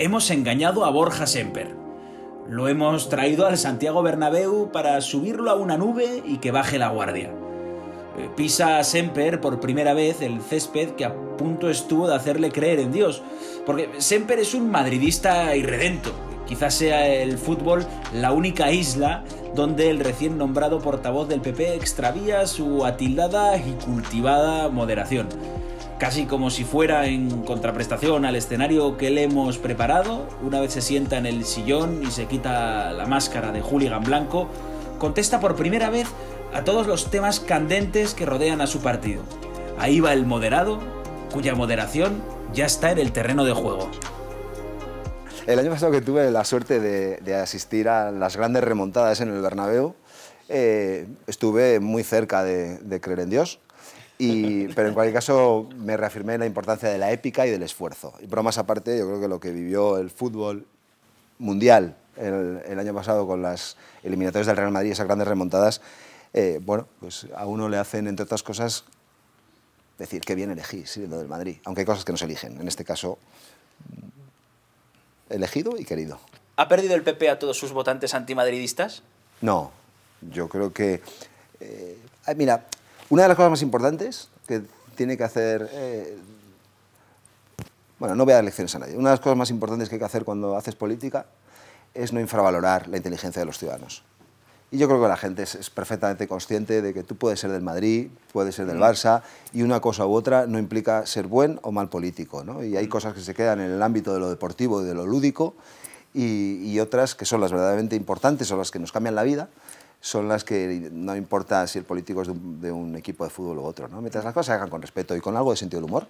hemos engañado a Borja Semper. Lo hemos traído al Santiago Bernabéu para subirlo a una nube y que baje la guardia. Eh, pisa Semper por primera vez el césped que a punto estuvo de hacerle creer en Dios, porque Semper es un madridista irredento. Quizás sea el fútbol la única isla donde el recién nombrado portavoz del PP extravía su atildada y cultivada moderación casi como si fuera en contraprestación al escenario que le hemos preparado. Una vez se sienta en el sillón y se quita la máscara de hooligan blanco, contesta por primera vez a todos los temas candentes que rodean a su partido. Ahí va el moderado, cuya moderación ya está en el terreno de juego. El año pasado que tuve la suerte de, asistir a las grandes remontadas en el Bernabéu, eh, estuve muy cerca de creer en Dios pero en cualquier caso me reafirmé en la importancia de la épica y del esfuerzo. Y bromas aparte, yo creo que lo que vivió el fútbol mundial el, año pasado con las eliminatorias del Real Madrid, y esas grandes remontadas, eh, bueno, pues a uno le hacen, entre otras cosas, decir que bien elegí siendo del Madrid, aunque hay cosas que no se eligen. En este caso, elegido y querido. ¿Ha perdido el PP a todos sus votantes antimadridistas? No, yo creo que... Eh, mira, una de las cosas más importantes que tiene que hacer... Eh, bueno, no voy a dar lecciones a nadie. Una de las cosas más importantes que hay que hacer cuando haces política es no infravalorar la inteligencia de los ciudadanos. Y yo creo que la gente es, perfectamente consciente de que tú puedes ser del Madrid, puedes ser del mm. Barça, y una cosa u otra no implica ser buen o mal político. ¿no? Y hay mm. cosas que se quedan en el ámbito de lo deportivo y de lo lúdico, y, y otras que son las verdaderamente importantes, son las que nos cambian la vida, son las que no importa si el político es de un, equipo de fútbol u otro. ¿no? Mientras las cosas se hagan con respeto y con algo de sentido del humor,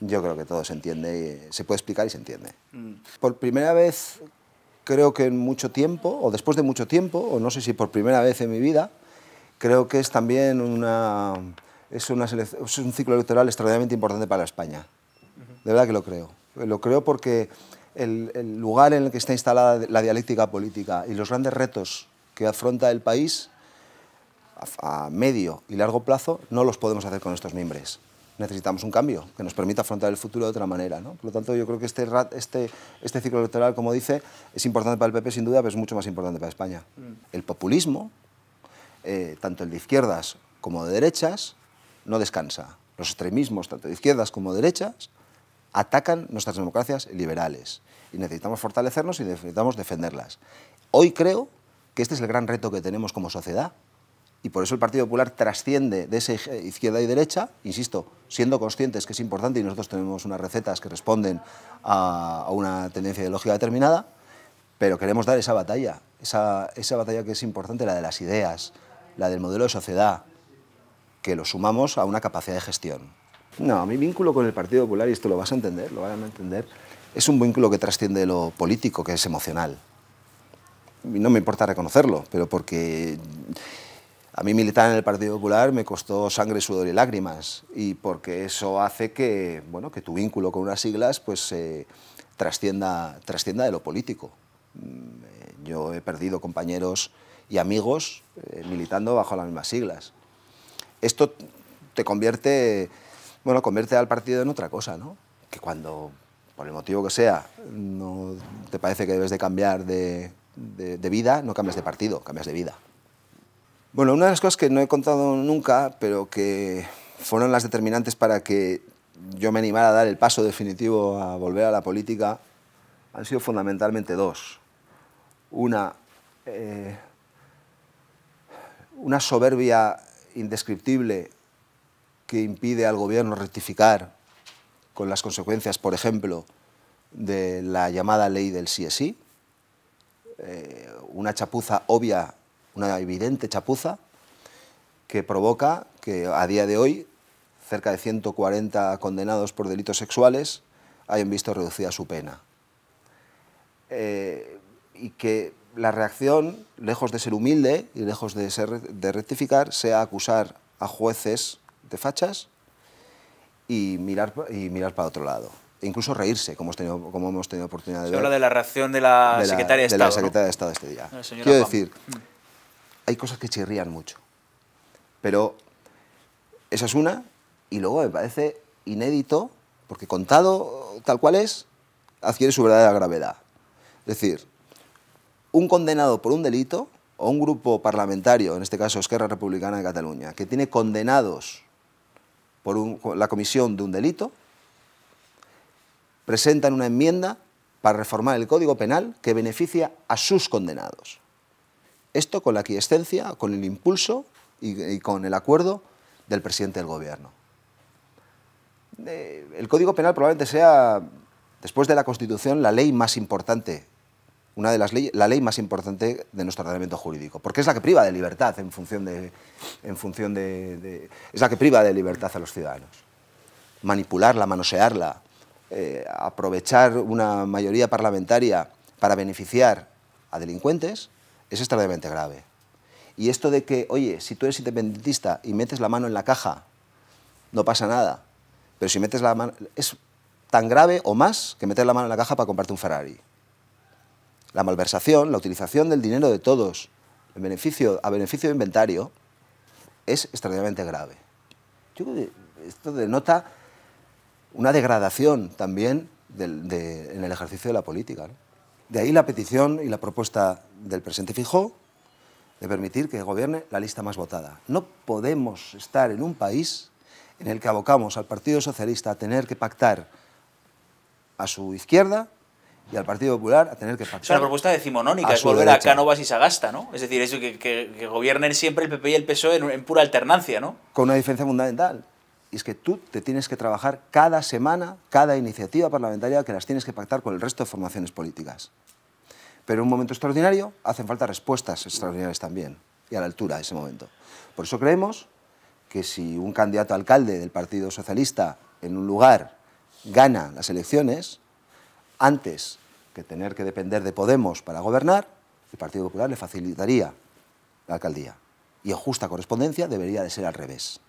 yo creo que todo se entiende, se puede explicar y se entiende. Mm. Por primera vez, creo que en mucho tiempo, o después de mucho tiempo, o no sé si por primera vez en mi vida, creo que es también una, es, una es un ciclo electoral extraordinariamente importante para España. De verdad que lo creo. Lo creo porque el lugar en el que está instalada la dialéctica política y los grandes retos que afronta el país a, medio y largo plazo no los podemos hacer con estos mimbres. Necesitamos un cambio que nos permita afrontar el futuro de otra manera. ¿no? Por lo tanto, yo creo que este, este, este ciclo electoral, como dice, es importante para el PP sin duda, pero es mucho más importante para España. Mm. El populismo, eh, tanto el de izquierdas como de derechas, no descansa. Los extremismos, tanto de izquierdas como de derechas, atacan nuestras democracias liberales y necesitamos fortalecernos y necesitamos defenderlas. Hoy creo este es el gran reto que tenemos como sociedad. Y por eso el Partido Popular trasciende de esa izquierda y derecha, insisto, siendo conscientes que es importante y nosotros tenemos unas recetas que responden a, una tendencia ideológica determinada, pero queremos dar esa batalla, esa, batalla que es importante, la de las ideas, la del modelo de sociedad, que lo sumamos a una capacidad de gestión. No, mi vínculo con el Partido Popular, y esto lo vas a entender, lo van a entender, es un vínculo que trasciende lo político, que es emocional no me importa reconocerlo, pero porque a mí militar en el Partido Popular me costó sangre, sudor y lágrimas, y porque eso hace que, bueno, que tu vínculo con unas siglas pues, eh, trascienda, trascienda de lo político. Mm, yo he perdido compañeros y amigos eh, militando bajo las mismas siglas. Esto te convierte, bueno, convierte al partido en otra cosa, ¿no? Que cuando, por el motivo que sea, no te parece que debes de cambiar de, de, vida, no cambias de partido, cambias de vida. Bueno, una de las cosas que no he contado nunca, pero que fueron las determinantes para que yo me animara a dar el paso definitivo a volver a la política, han sido fundamentalmente dos. Una, eh, una soberbia indescriptible que impide al gobierno rectificar con las consecuencias, por ejemplo, de la llamada ley del sí es sí, eh, una chapuza obvia, una evidente chapuza, que provoca que a día de hoy cerca de 140 condenados por delitos sexuales hayan visto reducida su pena. Eh, y que la reacción, lejos de ser humilde y lejos de, ser, de rectificar, sea acusar a jueces de fachas y y mirar para otro lado incluso reírse, como hemos tenido, como hemos tenido oportunidad de ver. de la reacción de la, secretaria de Estado. De la secretaria de Estado este día. Quiero decir, hay cosas que chirrían mucho, pero esa es una, y luego me parece inédito, porque contado tal cual es, adquiere su verdadera gravedad. Es decir, un condenado por un delito o un grupo parlamentario, en este caso Esquerra Republicana de Cataluña, que tiene condenados por la comisión de un delito, presentan una enmienda para reformar el Código Penal que beneficia a sus condenados. Esto con la quiescencia, con el impulso y, con el acuerdo del presidente del Gobierno. Eh, el Código Penal probablemente sea, después de la Constitución, la ley más importante, una de las leyes, la ley más importante de nuestro ordenamiento jurídico, porque es la que priva de libertad en función de, en función es la que priva de libertad a los ciudadanos. Manipularla, manosearla, eh, aprovechar una mayoría parlamentaria para beneficiar a delincuentes es extraordinariamente grave. Y esto de que, oye, si tú eres independentista y metes la mano en la caja, no pasa nada. Pero si metes la mano... Es tan grave o más que meter la mano en la caja para comprarte un Ferrari. La malversación, la utilización del dinero de todos beneficio, a beneficio de inventario es extraordinariamente grave. Yo creo que esto denota una degradación también en el ejercicio de la política. De ahí la petición y la propuesta del presidente Fijó de permitir que gobierne la lista más votada. No podemos estar en un país en el que abocamos al Partido Socialista a tener que pactar a su izquierda y al Partido Popular a tener que pactar. Es una propuesta decimonónica, es volver a Cánovas y Sagasta, ¿no? Es decir, eso que, gobiernen siempre el PP y el PSOE en, en, pura alternancia, ¿no? Con una diferencia fundamental y es que tú te tienes que trabajar cada semana, cada iniciativa parlamentaria que las tienes que pactar con el resto de formaciones políticas. Pero en un momento extraordinario hacen falta respuestas extraordinarias también y a la altura de ese momento. Por eso creemos que si un candidato alcalde del Partido Socialista en un lugar gana las elecciones, antes que tener que depender de Podemos para gobernar, el Partido Popular le facilitaría la alcaldía. Y en justa correspondencia debería de ser al revés.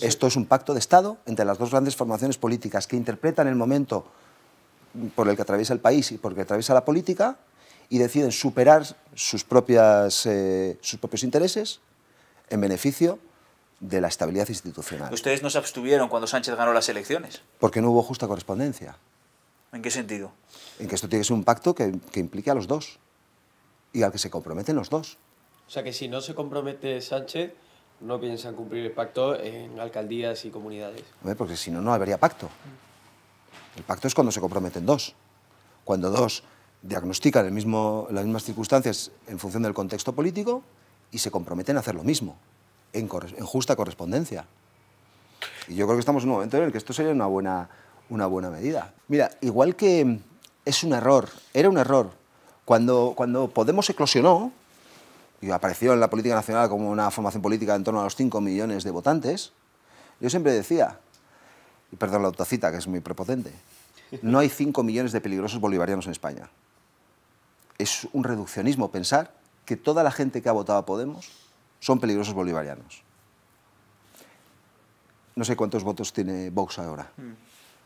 Esto es un pacto de Estado entre las dos grandes formaciones políticas que interpretan el momento por el que atraviesa el país y por el que atraviesa la política y deciden superar sus, propias, eh, sus propios intereses en beneficio de la estabilidad institucional. ¿Ustedes no se abstuvieron cuando Sánchez ganó las elecciones? Porque no hubo justa correspondencia. ¿En qué sentido? En que esto tiene que ser un pacto que, que implique a los dos y al que se comprometen los dos. O sea que si no se compromete Sánchez, no piensan cumplir el pacto en alcaldías y comunidades. porque si no, no habría pacto. El pacto es cuando se comprometen dos. Cuando dos diagnostican las mismas circunstancias en función del contexto político y se comprometen a hacer lo mismo, en, justa correspondencia. Y yo creo que estamos en un momento en el que esto sería una buena, una buena medida. Mira, igual que es un error, era un error, cuando, cuando Podemos eclosionó, y apareció en la política nacional como una formación política en torno a los 5 millones de votantes, yo siempre decía, y perdón la autocita que es muy prepotente, no hay 5 millones de peligrosos bolivarianos en España. Es un reduccionismo pensar que toda la gente que ha votado a Podemos son peligrosos bolivarianos. No sé cuántos votos tiene Vox ahora. Mm.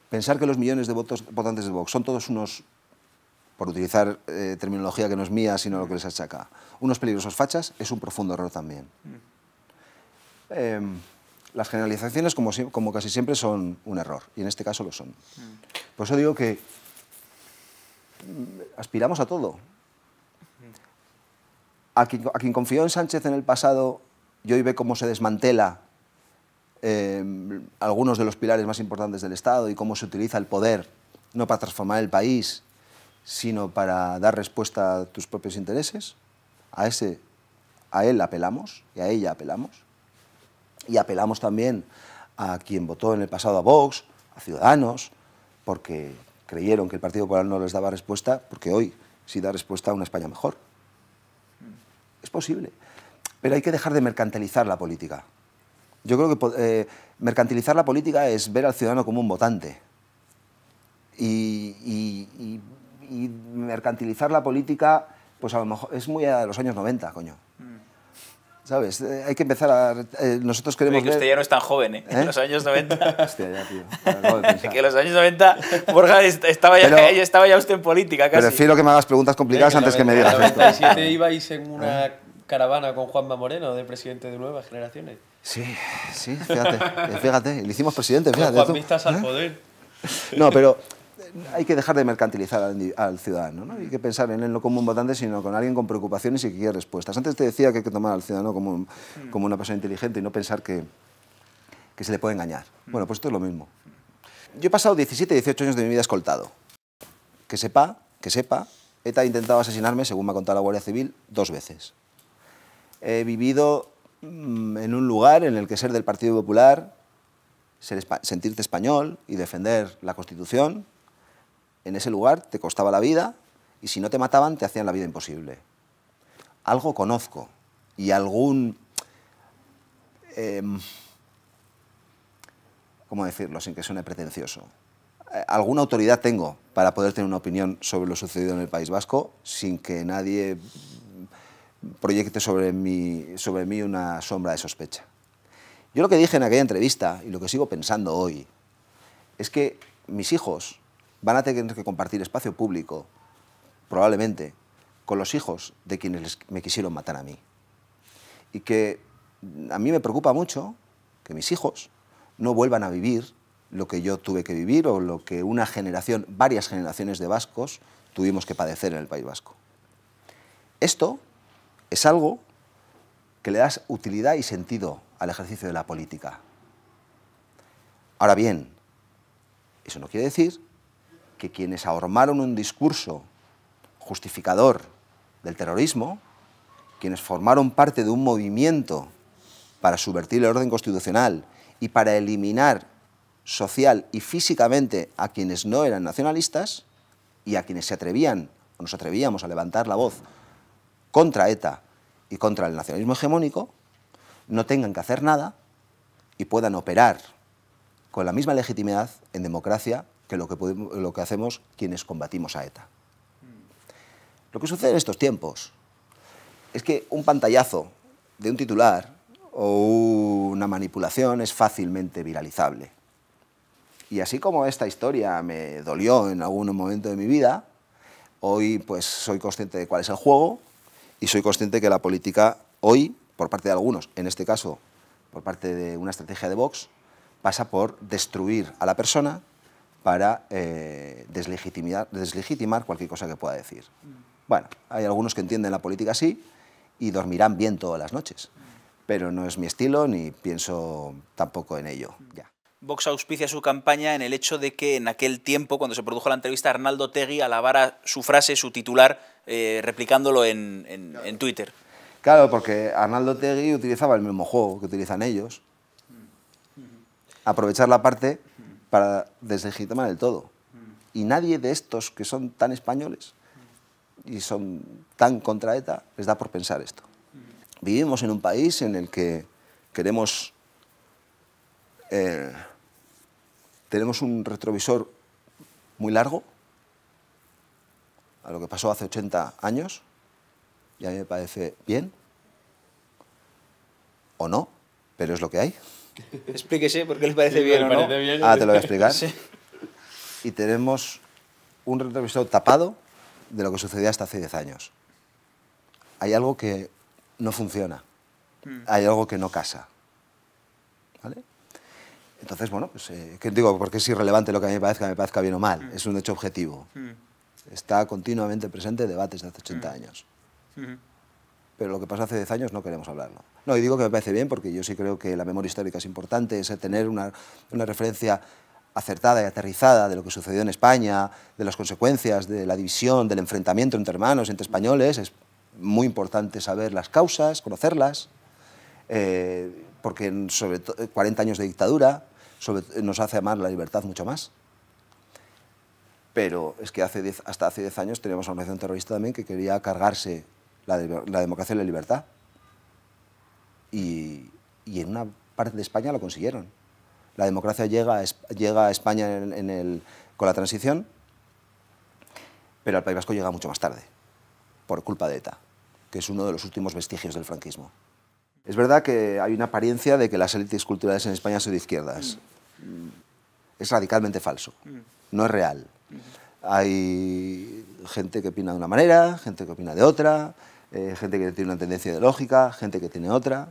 Pensar que los millones de votos, votantes de Vox son todos unos por utilizar eh, terminología que no es mía, sino lo que les achaca, unos peligrosos fachas, es un profundo error también. Em, las generalizaciones, como, como, casi siempre, son un error, y en este caso lo son. Mm. Por eso digo que mm, aspiramos a todo. Mm. A quien, confió en Sánchez en el pasado y hoy ve cómo se desmantela em, algunos de los pilares más importantes del Estado y cómo se utiliza el poder, no para transformar el país, sino para dar respuesta a tus propios intereses. A, ese, a él apelamos y a ella apelamos. Y apelamos también a quien votó en el pasado a Vox, a Ciudadanos, porque creyeron que el Partido Popular no les daba respuesta, porque hoy sí da respuesta a una España mejor. Es posible. Pero hay que dejar de mercantilizar la política. Yo creo que eh, mercantilizar la política es ver al ciudadano como un votante. y y mercantilizar la política, pues a lo mejor es muy a los años 90, coño. Mm. ¿Sabes? Eh, hay que empezar a... Eh, nosotros queremos... que usted ya no es tan joven, ¿eh? ¿Eh? En los años 90... Hostia, ya, tío. que en los años 90, Borja, estaba ya, estaba ya usted en política, casi. Prefiero que me hagas preguntas complicadas antes que me digas esto. En el ibais en una ah. caravana con Juanma Moreno, de presidente de Nuevas Generaciones. Sí, sí, fíjate, fíjate. Le hicimos presidente, fíjate. al poder. No, pero hay que dejar de mercantilizar al, ciudadano, hay que pensar en él no como un votante, sino con alguien con preocupaciones y que quiere respuestas. Antes te decía que hay que tomar al ciudadano como, una persona inteligente y no pensar que, se le puede engañar. Mm. Bueno, pues esto es lo mismo. Yo he pasado 17, 18 años de mi vida escoltado. Que sepa, que sepa, ETA ha intentado asesinarme, según me ha contado la Guardia Civil, dos veces. He vivido mm, en un lugar en el que ser del Partido Popular, sentirte español y defender la Constitución en ese lugar te costaba la vida y si no te mataban te hacían la vida imposible. Algo conozco y algún... Em, ¿Cómo decirlo sin que suene pretencioso? Eh, alguna autoridad tengo para poder tener una opinión sobre lo sucedido en el País Vasco sin que nadie proyecte sobre mí, sobre mí una sombra de sospecha. Yo lo que dije en aquella entrevista y lo que sigo pensando hoy es que mis hijos van a tener que compartir espacio público, probablemente, con los hijos de quienes me quisieron matar a mí. Y que a mí me preocupa mucho que mis hijos no vuelvan a vivir lo que yo tuve que vivir o lo que una generación, varias generaciones de vascos tuvimos que padecer en el País Vasco. Esto es algo que le da utilidad y sentido al ejercicio de la política. Ahora bien, eso no quiere decir que quienes ahormaron un discurso justificador del terrorismo, quienes formaron parte de un movimiento para subvertir el orden constitucional y para eliminar social y físicamente a quienes no eran nacionalistas y a quienes se atrevían o nos atrevíamos a levantar la voz contra ETA y contra el nacionalismo hegemónico, no tengan que hacer nada y puedan operar con la misma legitimidad en democracia que lo que, hacemos quienes combatimos a ETA. Lo que sucede en estos tiempos es que un pantallazo de un titular o una manipulación es fácilmente viralizable. Y así como esta historia me dolió en algún momento de mi vida, hoy pues soy consciente de cuál es el juego y soy consciente que la política hoy, por parte de algunos, en este caso por parte de una estrategia de Vox, pasa por destruir a la persona para eh, deslegitimar, cualquier cosa que pueda decir. Bueno, hay algunos que entienden la política así y dormirán bien todas las noches, pero no es mi estilo ni pienso tampoco en ello. Vox auspicia su campaña en el hecho de que en aquel tiempo, cuando se produjo la entrevista, Arnaldo Tegui alabara su frase, su titular, eh, replicándolo en, en, Twitter. Claro, porque Arnaldo Tegui utilizaba el mismo juego que utilizan ellos. Mm. Aprovechar la parte para deslegitimar el todo. Mm. Y nadie de estos que son tan españoles y son tan contra ETA les da por pensar esto. Mm. Vivimos en un país en el que queremos... Eh, tenemos un retrovisor muy largo a lo que pasó hace 80 años y a mí me parece bien o no, pero es lo que hay. Explíquese porque le parece bien o no. Ah, te lo voy a explicar. Y tenemos un retrovisor tapado de lo que sucedía hasta hace 10 años. Hay algo que no funciona. Mm. Hay algo que no casa. ¿Vale? Entonces, bueno, pues, eh, ¿qué digo? Porque es irrelevante lo que a mí me parezca, me parezca bien o mal. Mm. Es un hecho objetivo. Mm. Está continuamente presente en debates de hace 80 años pero lo que pasa hace 10 años no queremos hablarlo. No, y digo que me parece bien porque yo sí creo que la memoria histórica es importante, es tener una, una referencia acertada y aterrizada de lo que sucedió en España, de las consecuencias de la división, del enfrentamiento entre hermanos, entre españoles, es muy importante saber las causas, conocerlas, eh, porque sobre 40 eh, años de dictadura nos hace amar la libertad mucho más. Pero es que hace hasta hace 10 años teníamos una organización terrorista también que quería cargarse la, democracia y la libertad. Y, en una parte de España lo consiguieron. La democracia llega a, llega a España con la transición, pero al País Vasco llega mucho más tarde, por culpa de ETA, que es uno de los últimos vestigios del franquismo. Es verdad que hay una apariencia de que las élites culturales en España son de izquierdas. Es radicalmente falso, no es real. Hay gente que opina de una manera, gente que opina de otra, eh, gente que tiene una tendencia ideológica, gente que tiene otra.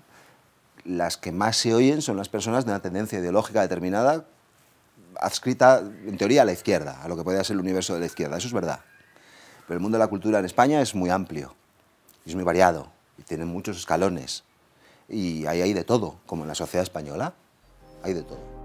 Las que más se oyen son las personas de una tendencia ideológica determinada, adscrita en teoría a la izquierda, a lo que podría ser el universo de la izquierda, eso es verdad. Pero el mundo de la cultura en España es muy amplio, es muy variado y tiene muchos escalones. Y ahí hay de todo, como en la sociedad española, hay de todo.